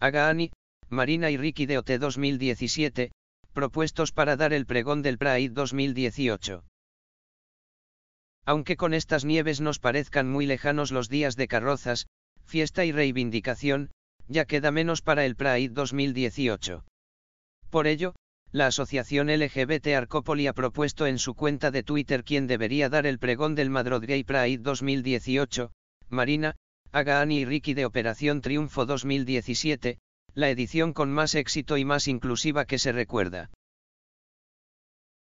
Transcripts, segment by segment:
Agaani, Marina y Ricky de OT 2017, propuestos para dar el pregón del Pride 2018. Aunque con estas nieves nos parezcan muy lejanos los días de carrozas, fiesta y reivindicación, ya queda menos para el Pride 2018. Por ello, la asociación LGBT Arcopoli ha propuesto en su cuenta de Twitter quién debería dar el pregón del Madrid Pride 2018, Marina, Haga Annie y Ricky de Operación Triunfo 2017, la edición con más éxito y más inclusiva que se recuerda.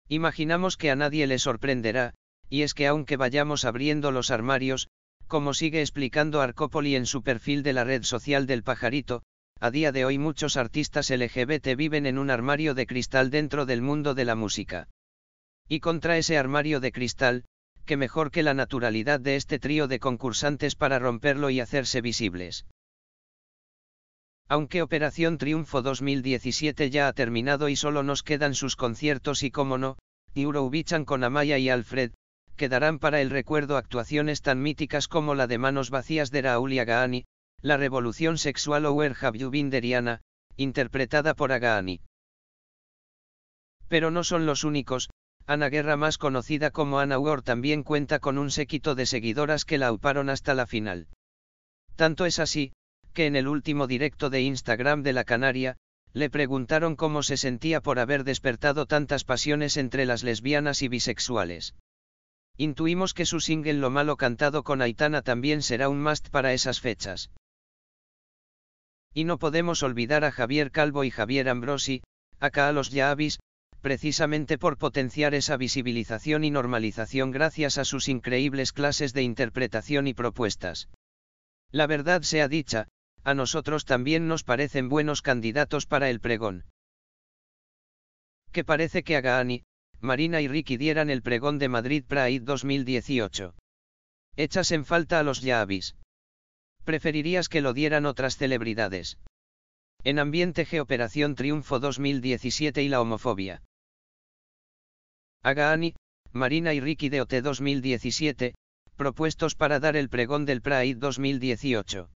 Imaginamos que a nadie le sorprenderá, y es que aunque vayamos abriendo los armarios, como sigue explicando Arcópoli en su perfil de la red social del pajarito, a día de hoy muchos artistas LGBT viven en un armario de cristal dentro del mundo de la música. Y contra ese armario de cristal, que mejor que la naturalidad de este trío de concursantes para romperlo y hacerse visibles. Aunque Operación Triunfo 2017 ya ha terminado y solo nos quedan sus conciertos y cómo no, Eurovichan con Amaya y Alfred, quedarán para el recuerdo actuaciones tan míticas como la de Manos Vacías de Raúl y Agahani, La Revolución Sexual o Where Have de interpretada por Agaani. Pero no son los únicos, Ana Guerra más conocida como Ana War también cuenta con un séquito de seguidoras que la auparon hasta la final. Tanto es así, que en el último directo de Instagram de la Canaria, le preguntaron cómo se sentía por haber despertado tantas pasiones entre las lesbianas y bisexuales. Intuimos que su single Lo malo cantado con Aitana también será un must para esas fechas. Y no podemos olvidar a Javier Calvo y Javier Ambrosi, acá a los Yavis precisamente por potenciar esa visibilización y normalización gracias a sus increíbles clases de interpretación y propuestas. La verdad sea dicha, a nosotros también nos parecen buenos candidatos para el pregón. Que parece que Agaani, Marina y Ricky dieran el pregón de Madrid Pride 2018. Echas en falta a los yaavis? Preferirías que lo dieran otras celebridades. En ambiente Geoperación Triunfo 2017 y la homofobia. Agaani, Marina y Ricky de OT 2017, propuestos para dar el pregón del Pride 2018.